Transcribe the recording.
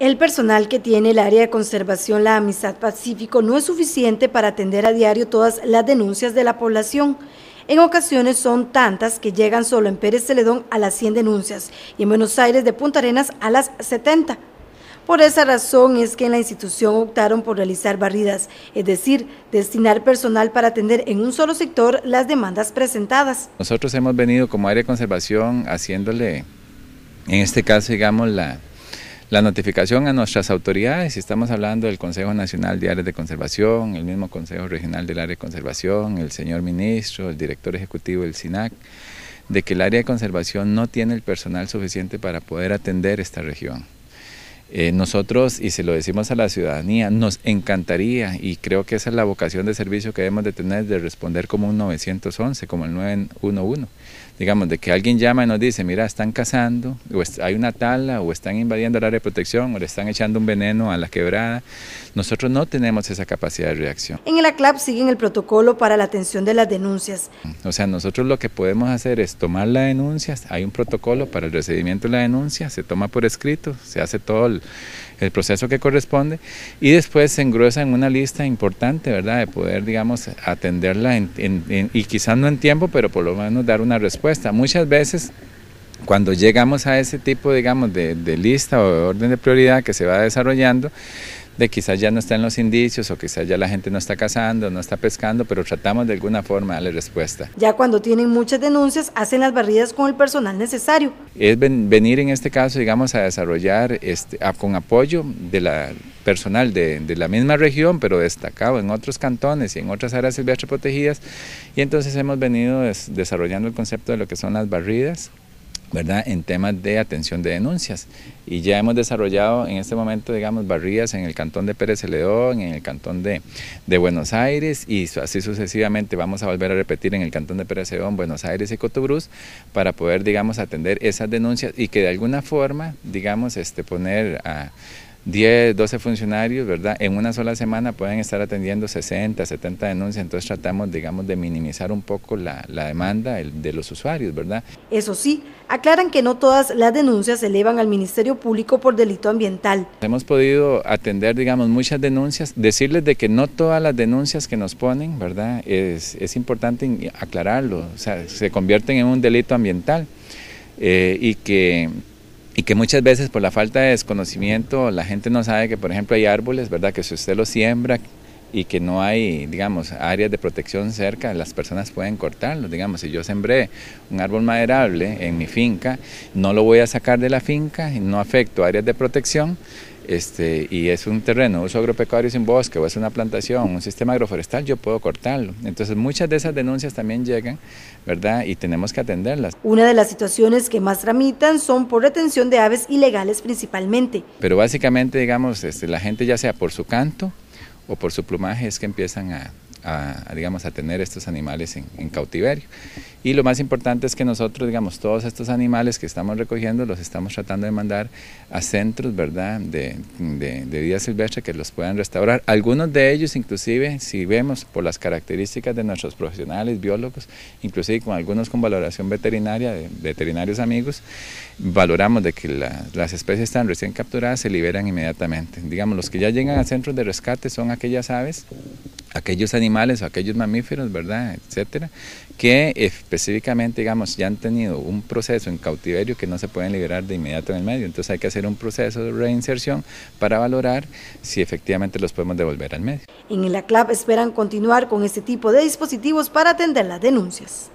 El personal que tiene el área de conservación La Amistad Pacífico no es suficiente para atender a diario todas las denuncias de la población. En ocasiones son tantas que llegan solo en Pérez Celedón a las 100 denuncias y en Buenos Aires de Punta Arenas a las 70. Por esa razón es que en la institución optaron por realizar barridas, es decir, destinar personal para atender en un solo sector las demandas presentadas. Nosotros hemos venido como área de conservación haciéndole, en este caso digamos, la, la notificación a nuestras autoridades, estamos hablando del Consejo Nacional de Áreas de Conservación, el mismo Consejo Regional del Área de Conservación, el señor ministro, el director ejecutivo del SINAC, de que el área de conservación no tiene el personal suficiente para poder atender esta región. Eh, nosotros, y se lo decimos a la ciudadanía, nos encantaría, y creo que esa es la vocación de servicio que debemos de tener, de responder como un 911, como el 911. Digamos, de que alguien llama y nos dice, mira, están cazando, o hay una tala, o están invadiendo el área de protección, o le están echando un veneno a la quebrada. Nosotros no tenemos esa capacidad de reacción. En el ACLAP siguen el protocolo para la atención de las denuncias. O sea, nosotros lo que podemos hacer es tomar las denuncias, hay un protocolo para el recibimiento de la denuncia, se toma por escrito, se hace todo el el proceso que corresponde y después se engruesa en una lista importante, ¿verdad? De poder, digamos, atenderla y quizás no en tiempo, pero por lo menos dar una respuesta. Muchas veces cuando llegamos a ese tipo, digamos, de, de, lista o de orden de prioridad que se va desarrollando, de quizás ya no están los indicios o quizás ya la gente no está cazando, no está pescando, pero tratamos de alguna forma darle respuesta. Ya cuando tienen muchas denuncias, hacen las barridas con el personal necesario. Es venir en este caso, digamos, a desarrollar este, con apoyo de la personal de, la misma región, pero destacado en otros cantones y en otras áreas silvestres protegidas. Y entonces hemos venido desarrollando el concepto de lo que son las barridas, ¿verdad? en temas de atención de denuncias. Y ya hemos desarrollado en este momento, digamos, barrías en el cantón de Pérez Celedón, en el cantón de, Buenos Aires y así sucesivamente vamos a volver a repetir en el cantón de Pérez Celedón, Buenos Aires y Cotobruz para poder, digamos, atender esas denuncias y que de alguna forma, digamos, este, poner a 10, 12 funcionarios, ¿verdad? En una sola semana pueden estar atendiendo 60, 70 denuncias, entonces tratamos, digamos, de minimizar un poco la, la demanda de los usuarios, ¿verdad? Eso sí, aclaran que no todas las denuncias se elevan al Ministerio Público por delito ambiental. Hemos podido atender, digamos, muchas denuncias, decirles de que no todas las denuncias que nos ponen, ¿verdad? Es, es importante aclararlo, o sea, se convierten en un delito ambiental eh, y que y que muchas veces por la falta de desconocimiento la gente no sabe que, por ejemplo, hay árboles, ¿verdad? Que si usted los siembra y que no hay, digamos, áreas de protección cerca, las personas pueden cortarlo digamos, si yo sembré un árbol maderable en mi finca, no lo voy a sacar de la finca, no afecto áreas de protección, este, y es un terreno, uso agropecuario sin bosque, o es una plantación, un sistema agroforestal, yo puedo cortarlo. Entonces muchas de esas denuncias también llegan, ¿verdad? Y tenemos que atenderlas. Una de las situaciones que más tramitan son por retención de aves ilegales principalmente. Pero básicamente, digamos, este, la gente ya sea por su canto o por su plumaje es que empiezan a, a, digamos, a tener estos animales en, cautiverio. Y lo más importante es que nosotros, digamos, todos estos animales que estamos recogiendo los estamos tratando de mandar a centros, ¿verdad?, de, vida silvestre que los puedan restaurar. Algunos de ellos, inclusive, si vemos por las características de nuestros profesionales, biólogos, inclusive con algunos con valoración veterinaria, de, veterinarios amigos, valoramos de que las especies están recién capturadas, se liberan inmediatamente. Digamos, los que ya llegan a centros de rescate son aquellas aves aquellos animales o aquellos mamíferos, ¿verdad?, etcétera, que específicamente, digamos, ya han tenido un proceso en cautiverio que no se pueden liberar de inmediato en el medio. Entonces hay que hacer un proceso de reinserción para valorar si efectivamente los podemos devolver al medio. En el ACLAP esperan continuar con este tipo de dispositivos para atender las denuncias.